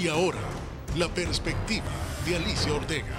Y ahora, la perspectiva de Alicia Ortega.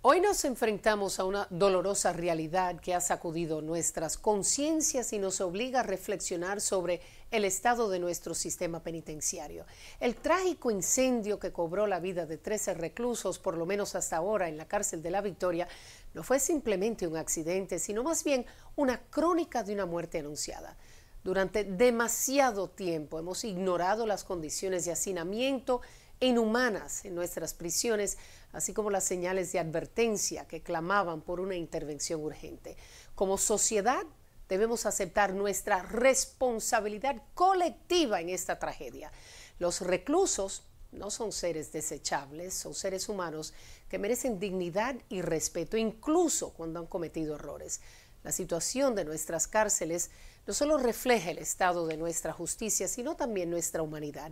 Hoy nos enfrentamos a una dolorosa realidad que ha sacudido nuestras conciencias y nos obliga a reflexionar sobre el estado de nuestro sistema penitenciario. El trágico incendio que cobró la vida de 13 reclusos, por lo menos hasta ahora, en la cárcel de la Victoria, no fue simplemente un accidente, sino más bien una crónica de una muerte anunciada. Durante demasiado tiempo hemos ignorado las condiciones de hacinamiento inhumanas en nuestras prisiones, así como las señales de advertencia que clamaban por una intervención urgente. Como sociedad debemos aceptar nuestra responsabilidad colectiva en esta tragedia. Los reclusos no son seres desechables, son seres humanos que merecen dignidad y respeto, incluso cuando han cometido errores. La situación de nuestras cárceles no solo refleja el estado de nuestra justicia, sino también nuestra humanidad.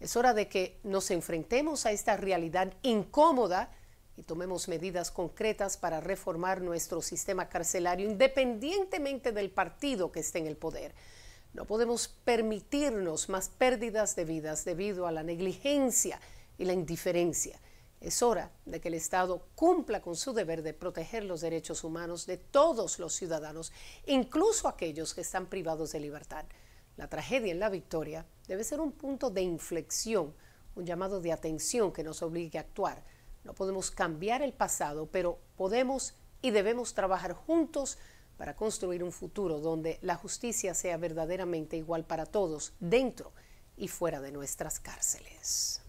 Es hora de que nos enfrentemos a esta realidad incómoda y tomemos medidas concretas para reformar nuestro sistema carcelario independientemente del partido que esté en el poder. No podemos permitirnos más pérdidas de vidas debido a la negligencia y la indiferencia. Es hora de que el Estado cumpla con su deber de proteger los derechos humanos de todos los ciudadanos, incluso aquellos que están privados de libertad. La tragedia en la victoria debe ser un punto de inflexión, un llamado de atención que nos obligue a actuar. No podemos cambiar el pasado, pero podemos y debemos trabajar juntos para construir un futuro donde la justicia sea verdaderamente igual para todos, dentro y fuera de nuestras cárceles.